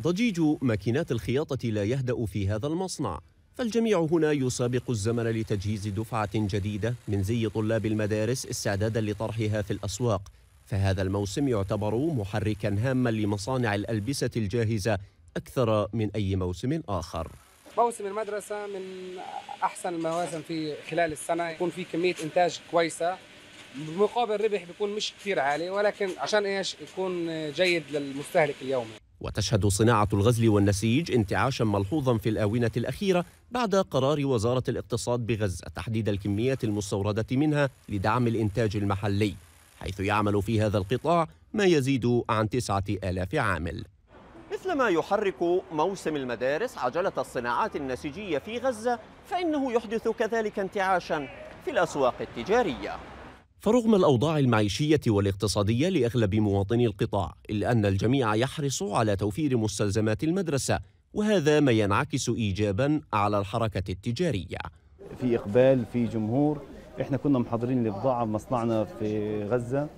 ضجيج ماكينات الخياطة لا يهدأ في هذا المصنع فالجميع هنا يسابق الزمن لتجهيز دفعة جديدة من زي طلاب المدارس استعدادا لطرحها في الأسواق فهذا الموسم يعتبر محركا هاما لمصانع الألبسة الجاهزة أكثر من أي موسم آخر موسم المدرسة من أحسن المواسم في خلال السنة يكون في كمية إنتاج كويسة بمقابل ربح بيكون مش كثير عالي ولكن عشان ايش يكون جيد للمستهلك اليومي وتشهد صناعة الغزل والنسيج انتعاشا ملحوظا في الآونة الأخيرة بعد قرار وزارة الاقتصاد بغزة تحديد الكميات المستوردة منها لدعم الإنتاج المحلي حيث يعمل في هذا القطاع ما يزيد عن تسعة آلاف عامل مثلما يحرك موسم المدارس عجلة الصناعات النسيجية في غزة فإنه يحدث كذلك انتعاشا في الأسواق التجارية فرغم الأوضاع المعيشية والاقتصادية لأغلب مواطني القطاع إلا أن الجميع يحرص على توفير مستلزمات المدرسة وهذا ما ينعكس إيجابا على الحركة التجارية في إقبال في جمهور إحنا كنا محضرين البضاعة بمصنعنا في غزة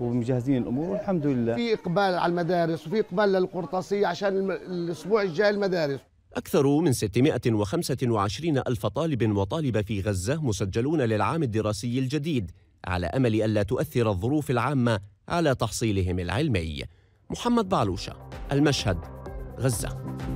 ومجهزين الامور والحمد لله في اقبال على المدارس وفي اقبال للقرطاسيه عشان الاسبوع الجاي المدارس أكثر من 625 ألف طالب وطالبة في غزة مسجلون للعام الدراسي الجديد على أمل ألا تؤثر الظروف العامة على تحصيلهم العلمي محمد بعلوشة المشهد غزة